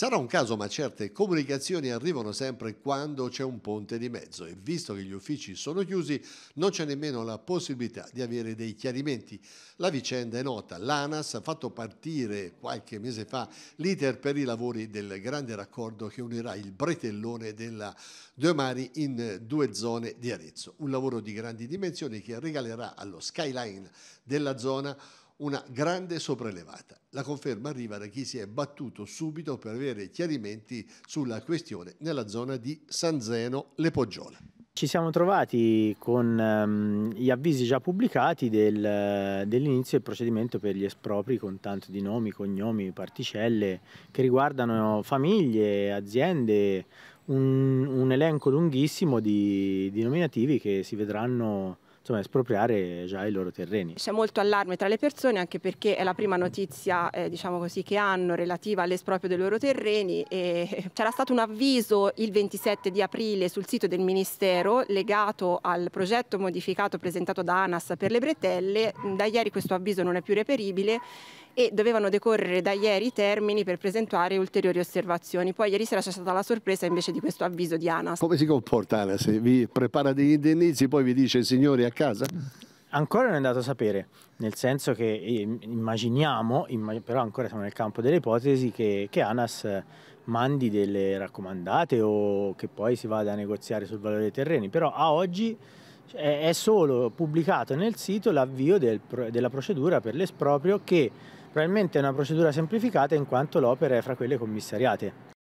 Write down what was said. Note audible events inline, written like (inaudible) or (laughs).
Sarà un caso, ma certe comunicazioni arrivano sempre quando c'è un ponte di mezzo e visto che gli uffici sono chiusi non c'è nemmeno la possibilità di avere dei chiarimenti. La vicenda è nota, l'ANAS ha fatto partire qualche mese fa l'iter per i lavori del grande raccordo che unirà il bretellone della Due Mari in due zone di Arezzo. Un lavoro di grandi dimensioni che regalerà allo skyline della zona una grande sopraelevata. La conferma arriva da chi si è battuto subito per avere chiarimenti sulla questione nella zona di San Zeno Le Poggiole. Ci siamo trovati con um, gli avvisi già pubblicati del, dell'inizio del procedimento per gli espropri con tanto di nomi, cognomi, particelle che riguardano famiglie, aziende, un, un elenco lunghissimo di, di nominativi che si vedranno insomma, espropriare già i loro terreni. C'è molto allarme tra le persone anche perché è la prima notizia eh, diciamo così, che hanno relativa all'esproprio dei loro terreni. (laughs) c'era stato un avviso il 27 di aprile sul sito del Ministero legato al progetto modificato presentato da ANAS per le bretelle. Da ieri questo avviso non è più reperibile e dovevano decorrere da ieri i termini per presentare ulteriori osservazioni. Poi ieri sera c'è stata la sorpresa invece di questo avviso di ANAS. Come si comporta ANAS? Vi prepara degli indennizi, poi vi dice signori a casa? Ancora non è andato a sapere, nel senso che ehm, immaginiamo, immag però ancora siamo nel campo delle ipotesi, che, che ANAS mandi delle raccomandate o che poi si vada a negoziare sul valore dei terreni, però a oggi è solo pubblicato nel sito l'avvio del, della procedura per l'esproprio che Probabilmente è una procedura semplificata in quanto l'opera è fra quelle commissariate.